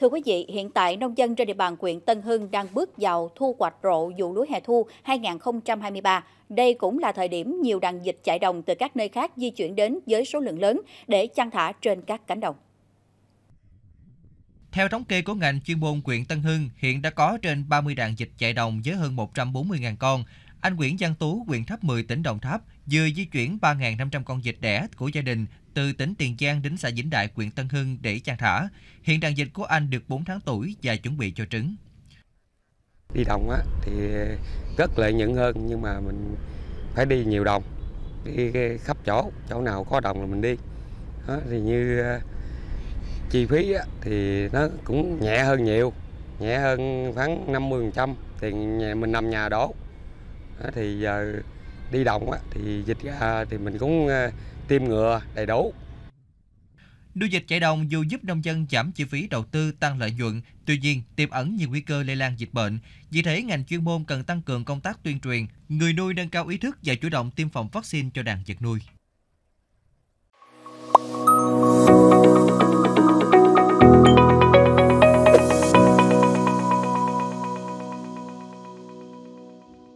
Thưa quý vị, hiện tại nông dân trên địa bàn huyện Tân Hưng đang bước vào thu hoạch rộ vụ lúa hè thu 2023. Đây cũng là thời điểm nhiều đàn dịch chạy đồng từ các nơi khác di chuyển đến với số lượng lớn để chăn thả trên các cánh đồng. Theo thống kê của ngành chuyên môn huyện Tân Hưng, hiện đã có trên 30 đàn dịch chạy đồng với hơn 140.000 con, anh Nguyễn Văn Tú, huyện Tháp 10, tỉnh Đồng Tháp vừa di chuyển 3.500 con vịt đẻ của gia đình từ tỉnh Tiền Giang đến xã Vĩnh Đại, huyện Tân Hưng để chăn thả. Hiện đàn vịt của anh được 4 tháng tuổi và chuẩn bị cho trứng. Đi đồng á, thì rất lợi nhuận hơn nhưng mà mình phải đi nhiều đồng, đi khắp chỗ, chỗ nào có đồng là mình đi. Đó, thì như ờ, chi phí á, thì nó cũng nhẹ hơn nhiều, nhẹ hơn khoảng 50% tiền nhà mình nằm nhà đổ thì giờ đi đồng thì dịch ra thì mình cũng ờ, tiêm ngừa đầy đủ Nuôi dịch chạy đồng dù giúp nông dân giảm chi phí đầu tư, tăng lợi nhuận, tuy nhiên tiềm ẩn nhiều nguy cơ lây lan dịch bệnh. Vì thế, ngành chuyên môn cần tăng cường công tác tuyên truyền, người nuôi nâng cao ý thức và chủ động tiêm phòng vaccine cho đàn vật nuôi.